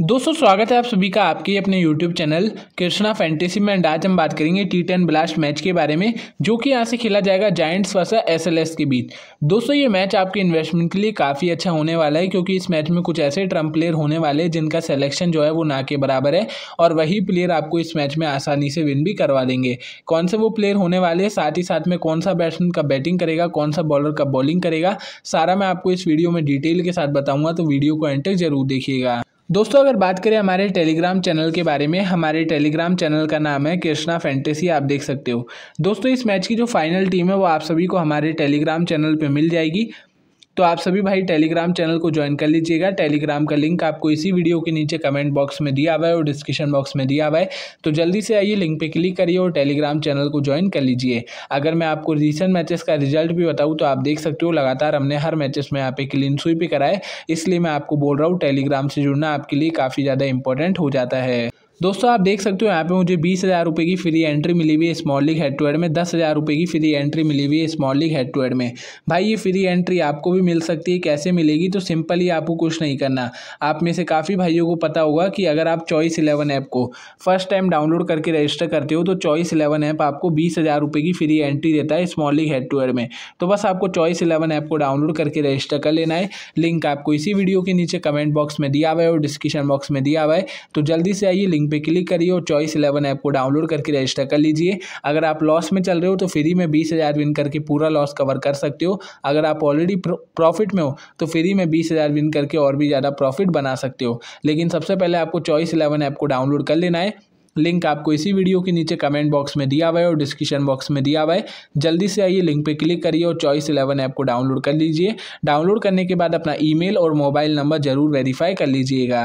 दोस्तों स्वागत है आप सभी का आपके अपने YouTube चैनल कृष्णा फैंटेसी में आज हम बात करेंगे टी टेन ब्लास्ट मैच के बारे में जो कि यहाँ से खेला जाएगा जायंट्स एस एल के बीच दोस्तों ये मैच आपके इन्वेस्टमेंट के लिए काफ़ी अच्छा होने वाला है क्योंकि इस मैच में कुछ ऐसे ट्रम्प प्लेयर होने वाले हैं जिनका सेलेक्शन जो है वो ना के बराबर है और वही प्लेयर आपको इस मैच में आसानी से विन भी करवा देंगे कौन से वो प्लेयर होने वाले हैं साथ ही साथ में कौन सा बैट्समैन का बैटिंग करेगा कौन सा बॉलर का बॉलिंग करेगा सारा मैं आपको इस वीडियो में डिटेल के साथ बताऊँगा तो वीडियो को एंटर जरूर देखिएगा दोस्तों अगर बात करें हमारे टेलीग्राम चैनल के बारे में हमारे टेलीग्राम चैनल का नाम है कृष्णा फैंटेसी आप देख सकते हो दोस्तों इस मैच की जो फाइनल टीम है वो आप सभी को हमारे टेलीग्राम चैनल पर मिल जाएगी तो आप सभी भाई टेलीग्राम चैनल को ज्वाइन कर लीजिएगा टेलीग्राम का लिंक आपको इसी वीडियो के नीचे कमेंट बॉक्स में दिया हुआ है और डिस्क्रिप्शन बॉक्स में दिया हुआ है तो जल्दी से आइए लिंक पर क्लिक करिए और टेलीग्राम चैनल को ज्वाइन कर लीजिए अगर मैं आपको रिसेंट मैचेस का रिजल्ट भी बताऊँ तो आप देख सकते हो लगातार हमने हर मैचेस में यहाँ पे क्लीन स्वीप कराए इसलिए मैं आपको बोल रहा हूँ टेलीग्राम से जुड़ना आपके लिए काफ़ी ज़्यादा इंपॉर्टेंट हो जाता है दोस्तों आप देख सकते हो यहाँ पे मुझे बीस हज़ार रुपये की फ्री एंट्री मिली हुई है small league head to head में दस हज़ार रुपये की फ्री एंट्री मिली हुई है small league head to head में भाई ये फ्री एंट्री आपको भी मिल सकती है कैसे मिलेगी तो सिंपल ही आपको कुछ नहीं करना आप में से काफ़ी भाइयों को पता होगा कि अगर आप चॉइस इलेवन ऐप को फर्स्ट टाइम डाउनलोड करके रजिस्टर करते हो तो चॉइस इलेवन ऐप आपको बीस हज़ार रुपये की फ्री एंट्री देता है small league head to head में तो बस आपको चॉइस इलेवन ऐप को डाउनलोड करके रजिस्टर कर लेना है लिंक आपको इसी वीडियो के नीचे कमेंट बॉक्स में दिया हुआ है और डिस्क्रिप्शन बॉक्स में दिया हुआ है तो जल्दी से आइए लिंक उन पर क्लिक करिए और चॉइस इलेवन ऐप को डाउनलोड करके रजिस्टर कर लीजिए अगर आप लॉस में चल रहे हो तो फ्री में बीस हज़ार विन करके पूरा लॉस कवर कर सकते हो अगर आप ऑलरेडी प्रॉफिट में हो तो फ्री में बीस हज़ार विन करके और भी ज़्यादा प्रॉफिट बना सकते हो लेकिन सबसे पहले आपको चॉइस इलेवन ऐप को डाउनलोड कर लेना है लिंक आपको इसी वीडियो के नीचे कमेंट बॉक्स में दिया हुआ है और डिस्क्रिप्शन बॉक्स में दिया हुआ है जल्दी से आइए लिंक पे क्लिक करिए और चॉइस इलेवन ऐप को डाउनलोड कर लीजिए डाउनलोड करने के बाद अपना ईमेल और मोबाइल नंबर जरूर वेरीफाई कर लीजिएगा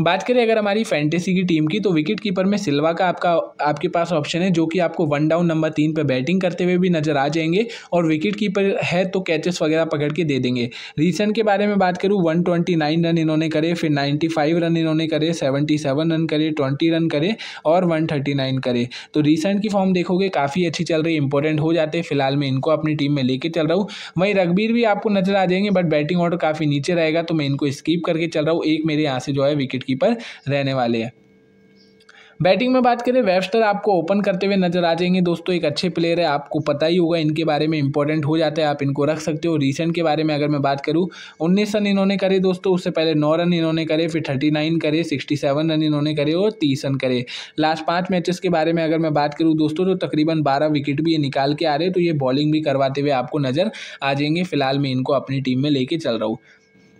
बात करें अगर हमारी फैंटेसी की टीम की तो विकेट कीपर में सिल्वा का आपका आपके पास ऑप्शन है जो कि आपको वन डाउन नंबर तीन पर बैटिंग करते हुए भी नजर आ जाएंगे और विकेट कीपर है तो कैचेस वगैरह पकड़ के दे देंगे रीसेंट के बारे में बात करूँ वन ट्वेंटी नाइन रन इन्होंने करे फिर नाइन्टी फाइव रन इन्होंने करे सेवेंटी सेवन रन करे ट्वेंटी रन करे और वन थर्टी नाइन करे तो रीसेंट की फॉर्म देखोगे काफ़ी अच्छी चल रही इंपॉर्टेंट हो जाते हैं फिलहाल मैं इनको अपनी टीम में लेके चल रहा हूँ वहीं रघबीर भी आपको नजर आ जाएंगे बट बैटिंग ऑर्डर काफ़ी नीचे रहेगा तो मैं इनको स्कीप करके चल रहा हूँ एक मेरे यहाँ से जो है विकेट कीपर रहने वाले हैं बैटिंग में बात करें वेबस्टर आपको ओपन करते हुए नजर आ जाएंगे दोस्तों एक अच्छे प्लेयर है आपको पता ही होगा इनके बारे में इंपॉर्टेंट हो जाता है आप इनको रख सकते हो रिसेंट के बारे में अगर मैं बात करूँ उन्नीस रन इन्होंने करे दोस्तों उससे पहले नौ रन इन्होंने करे फिर थर्टी नाइन करे सिक्सटी सेवन रन इन्होंने करे और तीस रन करे लास्ट पाँच मैचेस के बारे में अगर मैं बात करूँ दोस्तों तो तकरीबन बारह विकेट भी ये निकाल के आ रहे तो ये बॉलिंग भी करवाते हुए आपको नज़र आ जाएंगे फिलहाल मैं इनको अपनी टीम में लेके चल रहा हूँ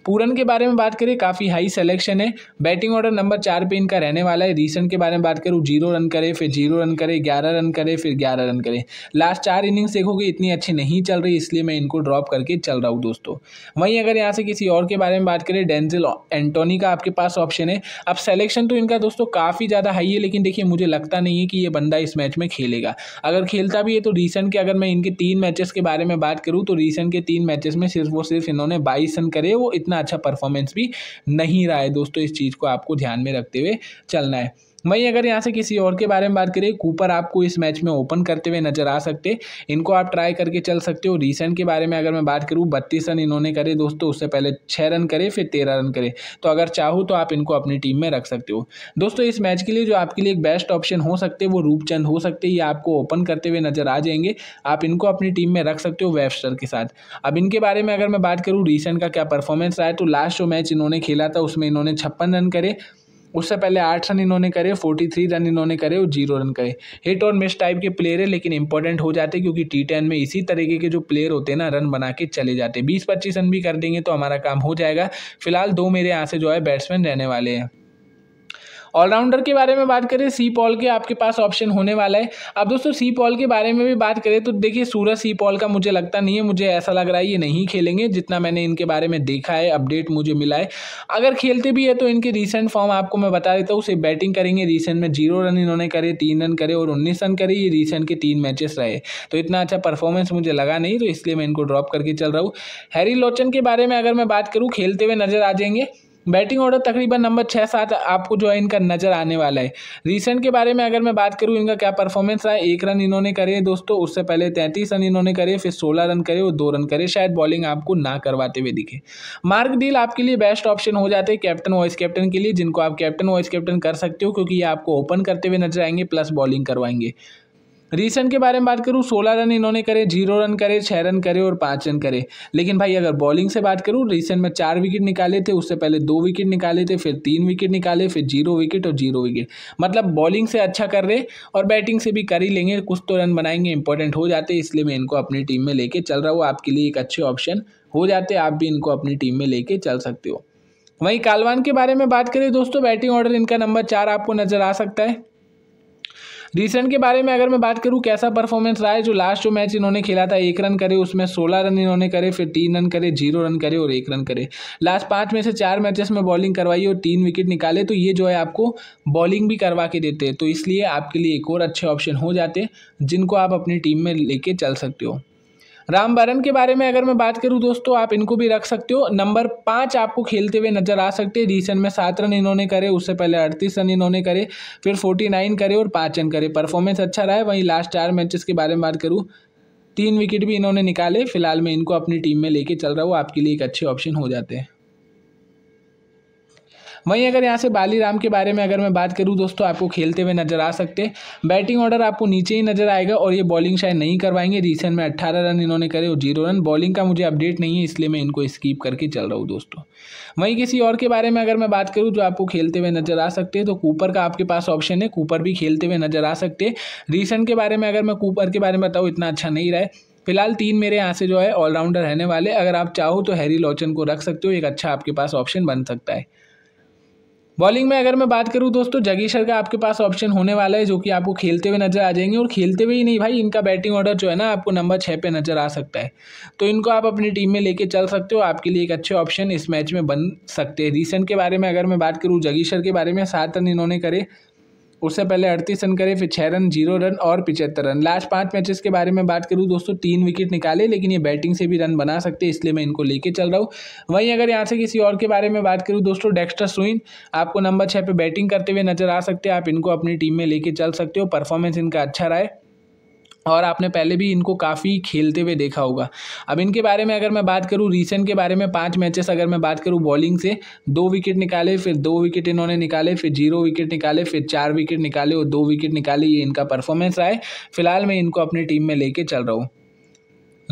पूरन के बारे में बात करें काफ़ी हाई सेलेक्शन है बैटिंग ऑर्डर नंबर चार पे इनका रहने वाला है रीसेंट के बारे में बात करूँ जीरो रन करे फिर जीरो रन करे ग्यारह रन करे फिर ग्यारह रन करे लास्ट चार इनिंग्स देखोगे इतनी अच्छी नहीं चल रही इसलिए मैं इनको ड्रॉप करके चल रहा हूँ दोस्तों वहीं अगर यहाँ से किसी और के बारे में बात करें डेंजिल एंटोनी का आपके पास ऑप्शन है अब सेलेक्शन तो इनका दोस्तों काफ़ी ज़्यादा हाई है लेकिन देखिए मुझे लगता नहीं है कि ये बंदा इस मैच में खेलेगा अगर खेलता भी है तो रीसेंट के अगर मैं इनके तीन मैचेस के बारे में बात करूँ तो रीसेंट के तीन मैचेस में सिर्फ वो सिर्फ इन्होंने बाईस रन करे वो इतना उतना अच्छा परफॉर्मेंस भी नहीं रहा है दोस्तों इस चीज़ को आपको ध्यान में रखते हुए चलना है वहीं अगर यहाँ से किसी और के बारे में बात करें कूपर आपको इस मैच में ओपन करते हुए नजर आ सकते इनको आप ट्राई करके चल सकते हो रिसेंट के बारे में अगर मैं बात करूँ बत्तीस रन इन्होंने करे दोस्तों उससे पहले छः रन करे फिर तेरह रन करे तो अगर चाहो तो आप इनको अपनी टीम में रख सकते हो दोस्तों इस मैच के लिए जो आपके लिए एक बेस्ट ऑप्शन हो सकते वो रूपचंद हो सकते ये आपको ओपन करते हुए नजर आ जाएंगे आप इनको अपनी टीम में रख सकते हो वेबस्टर के साथ अब इनके बारे में अगर मैं बात करूँ रिसेंट का क्या परफॉर्मेंस रहा है तो लास्ट जो मैच इन्होंने खेला था उसमें इन्होंने छप्पन रन करे उससे पहले आठ रन इन्होंने करे फोर्टी थ्री रन इन्होंने करे और जीरो रन करे हिट और मिस टाइप के प्लेयर है लेकिन इंपॉर्टेंट हो जाते क्योंकि टी टेन में इसी तरीके के जो प्लेयर होते हैं ना रन बना के चले जाते बीस पच्चीस रन भी कर देंगे तो हमारा काम हो जाएगा फिलहाल दो मेरे यहाँ से जो है बैट्समैन रहने वाले हैं ऑलराउंडर के बारे में बात करें सी पॉल के आपके पास ऑप्शन होने वाला है अब दोस्तों सी पॉल के बारे में भी बात करें तो देखिए सूरज सी पॉल का मुझे लगता नहीं है मुझे ऐसा लग रहा है ये नहीं खेलेंगे जितना मैंने इनके बारे में देखा है अपडेट मुझे मिला है अगर खेलते भी है तो इनके रिसेंट फॉर्म आपको मैं बता देता हूँ उसे बैटिंग करेंगे रिसेंट में जीरो रन इन्होंने करे तीन रन करे और उन्नीस रन करे ये रिसेंट के तीन मैचेस रहे तो इतना अच्छा परफॉर्मेंस मुझे लगा नहीं तो इसलिए मैं इनको ड्रॉप करके चल रहा हूँ हैरी लोचन के बारे में अगर मैं बात करूँ खेलते हुए नजर आ जाएंगे बैटिंग ऑर्डर तकरीबन नंबर छः सात आपको जो है इनका नज़र आने वाला है रिसेंट के बारे में अगर मैं बात करूँ इनका क्या परफॉर्मेंस रहा है एक रन इन्होंने करे दोस्तों उससे पहले तैंतीस रन इन्होंने करे फिर सोलह रन करे और दो रन करे शायद बॉलिंग आपको ना करवाते हुए दिखे मार्क डील आपके लिए बेस्ट ऑप्शन हो जाते हैं कैप्टन वाइस कैप्टन के लिए जिनको आप कैप्टन वाइस कैप्टन कर सकते हो क्योंकि ये आपको ओपन करते हुए नजर आएंगे प्लस बॉलिंग करवाएंगे रिसेंट के बारे में बात करूँ सोलह रन इन्होंने करे जीरो रन करे छः रन करे और पाँच रन करे लेकिन भाई अगर बॉलिंग से बात करूँ रिसेंट में चार विकेट निकाले थे उससे पहले दो विकेट निकाले थे फिर तीन विकेट निकाले फिर जीरो विकेट और जीरो विकेट मतलब बॉलिंग से अच्छा कर रहे और बैटिंग से भी कर ही लेंगे कुछ तो रन बनाएंगे इंपॉर्टेंट हो जाते इसलिए मैं इनको अपनी टीम में लेके चल रहा हूँ आपके लिए एक अच्छे ऑप्शन हो जाते आप भी इनको अपनी टीम में लेके चल सकते हो वहीं कालवान के बारे में बात करें दोस्तों बैटिंग ऑर्डर इनका नंबर चार आपको नज़र आ सकता है रिसेंट के बारे में अगर मैं बात करूँ कैसा परफॉर्मेंस रहा है जो लास्ट जो मैच इन्होंने खेला था एक रन करे उसमें सोलह रन इन्होंने करे फिर तीन रन करे जीरो रन करे और एक रन करे लास्ट पाँच में से चार मैचेस में बॉलिंग करवाई और तीन विकेट निकाले तो ये जो है आपको बॉलिंग भी करवा के देते हैं तो इसलिए आपके लिए एक और अच्छे ऑप्शन हो जाते जिनको आप अपनी टीम में लेके चल सकते हो रामबरन के बारे में अगर मैं बात करूँ दोस्तों आप इनको भी रख सकते हो नंबर पाँच आपको खेलते हुए नजर आ सकते हैं रिसेंट में सात रन इन्होंने करे उससे पहले अड़तीस रन इन्होंने करे फिर फोर्टी नाइन करे और पाँच रन करे परफॉर्मेंस अच्छा रहा है वहीं लास्ट चार मैचेस के बारे में बात करूँ तीन विकेट भी इन्होंने निकाले फिलहाल मैं इनको अपनी टीम में लेके चल रहा हूँ आपके लिए एक अच्छे ऑप्शन हो जाते हैं वहीं अगर यहाँ से बालीराम के बारे में अगर मैं बात करूँ दोस्तों आपको खेलते हुए नजर आ सकते बैटिंग ऑर्डर आपको नीचे ही नजर आएगा और ये बॉलिंग शायद नहीं करवाएंगे रिसेंट में अट्ठारह रन इन्होंने करे और जीरो रन बॉलिंग का मुझे अपडेट नहीं है इसलिए मैं इनको स्कीप करके चल रहा हूँ दोस्तों वहीं किसी और के बारे में अगर मैं बात करूँ जो आपको खेलते हुए नजर आ सकते हैं तो कूपर का आपके पास ऑप्शन है कूपर भी खेलते हुए नजर आ सकते रिसेंट के बारे में अगर मैं कूपर के बारे में बताऊँ इतना अच्छा नहीं रहा है फिलहाल तीन मेरे यहाँ से जो है ऑलराउंडर रहने वाले अगर आप चाहो तो हैरी लॉचन को रख सकते हो एक अच्छा आपके पास ऑप्शन बन सकता है बॉलिंग में अगर मैं बात करूँ दोस्तों जगीशर का आपके पास ऑप्शन होने वाला है जो कि आपको खेलते हुए नजर आ जाएंगे और खेलते हुए ही नहीं भाई इनका बैटिंग ऑर्डर जो है ना आपको नंबर छः पे नज़र आ सकता है तो इनको आप अपनी टीम में लेके चल सकते हो आपके लिए एक अच्छे ऑप्शन इस मैच में बन सकते हैं रिसेंट के बारे में अगर मैं बात करूँ जगीशर के बारे में सात रन इन्होंने करे उससे पहले अड़तीस रन करे फिर छः रन जीरो रन और पिचहत्तर रन लास्ट पाँच मैचेस के बारे में बात करूँ दोस्तों तीन विकेट निकाले लेकिन ये बैटिंग से भी रन बना सकते हैं इसलिए मैं इनको लेके चल रहा हूँ वहीं अगर यहाँ से किसी और के बारे में बात करूँ दोस्तों डेक्स्टर सुइन आपको नंबर छः पर बैटिंग करते हुए नजर आ सकते हैं आप इनको अपनी टीम में लेके चल सकते हो परफॉर्मेंस इनका अच्छा रहा है और आपने पहले भी इनको काफ़ी खेलते हुए देखा होगा अब इनके बारे में अगर मैं बात करूं रीसेंट के बारे में पांच मैचेस अगर मैं बात करूं बॉलिंग से दो विकेट निकाले फिर दो विकेट इन्होंने निकाले फिर जीरो विकेट निकाले फिर चार विकेट निकाले और दो विकेट निकाले ये इनका परफॉर्मेंस रहा है फिलहाल मैं इनको अपनी टीम में लेके चल रहा हूँ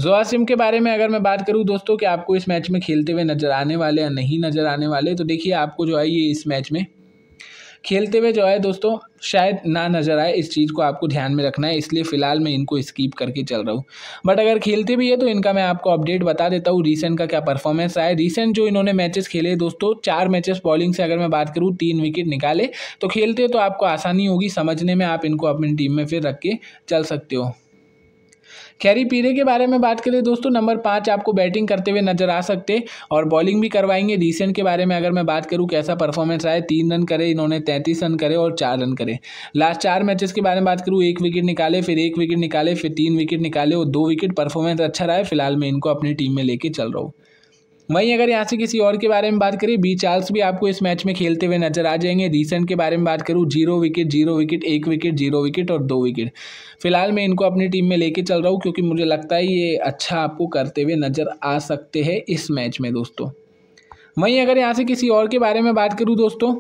जोआसिम के बारे में अगर मैं बात करूं दोस्तों कि आपको इस मैच में खेलते हुए नज़र आने वाले या नहीं नज़र आने वाले तो देखिए आपको जो है ये इस मैच में खेलते हुए जो है दोस्तों शायद ना नज़र आए इस चीज़ को आपको ध्यान में रखना है इसलिए फ़िलहाल मैं इनको स्कीप करके चल रहा हूँ बट अगर खेलते भी है तो इनका मैं आपको अपडेट बता देता हूँ रीसेंट का क्या परफॉर्मेंस है रीसेंट जो इन्होंने मैचेस खेले दोस्तों चार मैचेस बॉलिंग से अगर मैं बात करूँ तीन विकेट निकाले तो खेलते तो आपको आसानी होगी समझने में आप इनको अपनी टीम में फिर रख के चल सकते हो खैरी पीरे के बारे में बात करें दोस्तों नंबर पाँच आपको बैटिंग करते हुए नजर आ सकते और बॉलिंग भी करवाएंगे रिसेंट के बारे में अगर मैं बात करूँ कैसा परफॉर्मेंस रहा है तीन रन करे इन्होंने तैंतीस रन करे और चार रन करे लास्ट चार मैचेस के बारे में बात करूँ एक विकेट निकाले फिर एक विकेट निकाले फिर तीन विकेट निकाले और दो विकेट परफॉर्मेंस अच्छा रहा है फिलहाल मैं इनको अपनी टीम में लेके चल रहा हूँ वहीं अगर यहाँ से किसी और के बारे में बात करें बी चार्ल्स भी आपको इस मैच में खेलते हुए नजर आ जाएंगे रीसेंट के बारे में बात करूँ जीरो विकेट जीरो विकेट एक विकेट जीरो विकेट और दो विकेट फिलहाल मैं इनको अपनी टीम में लेके चल रहा हूँ क्योंकि मुझे लगता है ये अच्छा आपको करते हुए नज़र आ सकते हैं इस मैच में दोस्तों वहीं अगर यहाँ से किसी और के बारे में बात करूँ दोस्तों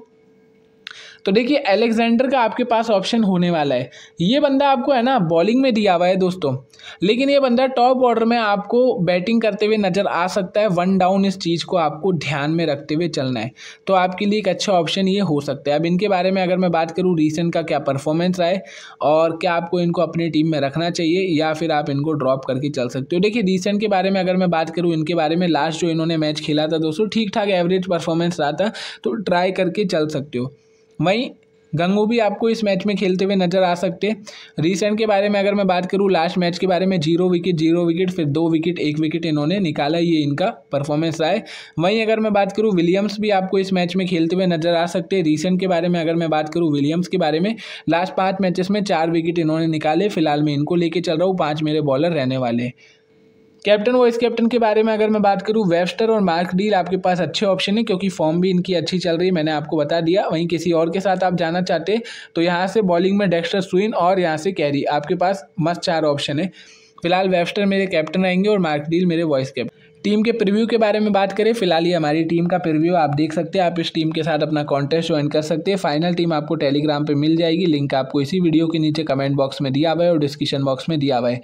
तो देखिए एलेक्जेंडर का आपके पास ऑप्शन होने वाला है ये बंदा आपको है ना बॉलिंग में दिया हुआ है दोस्तों लेकिन ये बंदा टॉप ऑर्डर में आपको बैटिंग करते हुए नज़र आ सकता है वन डाउन इस चीज़ को आपको ध्यान में रखते हुए चलना है तो आपके लिए एक अच्छा ऑप्शन ये हो सकता है अब इनके बारे में अगर मैं बात करूँ रिसेंट का क्या परफॉर्मेंस रहा है और क्या आपको इनको अपनी टीम में रखना चाहिए या फिर आप इनको ड्रॉप करके चल सकते हो देखिए रिसेंट के बारे में अगर मैं बात करूँ इनके बारे में लास्ट जो इन्होंने मैच खेला था दोस्तों ठीक ठाक एवरेज परफॉर्मेंस रहा था तो ट्राई करके चल सकते हो वहीं गंगू भी आपको इस मैच में खेलते हुए नजर आ सकते रिसेंट के बारे में अगर मैं बात करूँ लास्ट मैच के बारे में जीरो विकेट जीरो विकेट फिर दो विकेट एक विकेट इन्होंने निकाला ये इनका परफॉर्मेंस रहा है वहीं अगर मैं बात करूँ विलियम्स भी आपको इस मैच में खेलते हुए नजर आ सकते रिसेंट के बारे में अगर मैं बात करूँ विलियम्स के बारे में लास्ट पाँच मैचेस में चार विकेट इन्होंने निकाले फिलहाल मैं इनको लेके चल रहा हूँ पाँच मेरे बॉलर रहने वाले कैप्टन वाइस कैप्टन के बारे में अगर मैं बात करूँ वेबस्टर और मार्क डील आपके पास अच्छे ऑप्शन है क्योंकि फॉर्म भी इनकी अच्छी चल रही है मैंने आपको बता दिया वहीं किसी और के साथ आप जाना चाहते तो यहाँ से बॉलिंग में डेक्स्टर स्विन और यहाँ से कैरी आपके पास मस्त चार ऑप्शन है फिलहाल वेबस्टर मेरे कैप्टन रहेंगे और मार्क डील मेरे वॉइस कैप्टन टीम के प्रीव्यू के बारे में बात करें फिलहाल ये हमारी टीम का प्रीव्यू आप देख सकते हैं आप इस टीम के साथ अपना कॉन्टेस्ट ज्वाइन कर सकते हैं फाइनल टीम आपको टेलीग्राम पे मिल जाएगी लिंक आपको इसी वीडियो के नीचे कमेंट बॉक्स में दिया हुआ है और डिस्क्रिप्शन बॉक्स में दिया हुआ है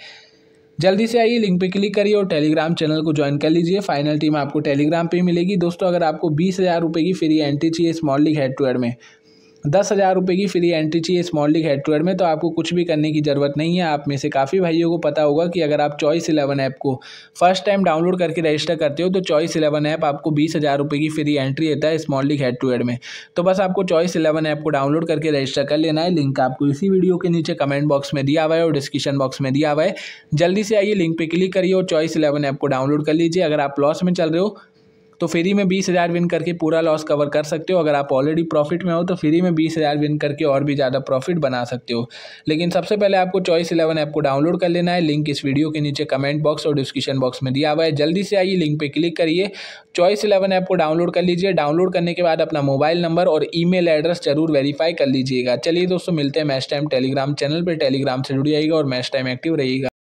जल्दी से आइए लिंक पे क्लिक करिए और टेलीग्राम चैनल को ज्वाइन कर लीजिए फाइनल टीम आपको टेलीग्राम पे मिलेगी दोस्तों अगर आपको बीस हज़ार रुपये की फ्री एंट्री चाहिए small league head to head में दस हज़ार रुपये की फ्री एंट्री चाहिए small league head to head में तो आपको कुछ भी करने की ज़रूरत नहीं है आप में से काफ़ी भाइयों को पता होगा कि अगर आप चॉइस इलेवन ऐप को फर्स्ट टाइम डाउनलोड करके रजिस्टर करते हो तो चॉइस इलेवन ऐप आपको बीस हज़ार रुपये की फ्री एंट्री देता है small league head to head में तो बस आपको चॉइस इलेवन ऐप को डाउनलोड करके रजिस्टर कर लेना है लिंक आपको इसी वीडियो के नीचे कमेंट बॉक्स में दिया हुआ है और डिस्क्रिप्शन बॉक्स में दिया हुआ है जल्दी से आइए लिंक पर क्लिक करिए और चॉइस इलेवन ऐप को डाउनलोड कर लीजिए अगर आप लॉस में चल रहे हो तो फ्री में बीस हज़ार विन करके पूरा लॉस कवर कर सकते हो अगर आप ऑलरेडी प्रॉफिट में हो तो फ्री में बीस हज़ार विन करके और भी ज़्यादा प्रॉफिट बना सकते हो लेकिन सबसे पहले आपको चॉइस इलेवन ऐप को डाउनलोड कर लेना है लिंक इस वीडियो के नीचे कमेंट बॉक्स और डिस्क्रिप्शन बॉक्स में दिया हुआ है जल्दी से आइए लिंक पर क्लिक करिए चॉइस इलेवन ऐप को डाउनलोड कर लीजिए डाउनलोड करने के बाद अपना मोबाइल नंबर और ई एड्रेस जरूर वेरीफाई कर लीजिएगा चलिए दोस्तों मिलते हैं मैच टाइम टेलीग्राम चैनल पर टेलीग्राम से जुड़ जाइएगा और मैच टाइम एक्टिव रहेगा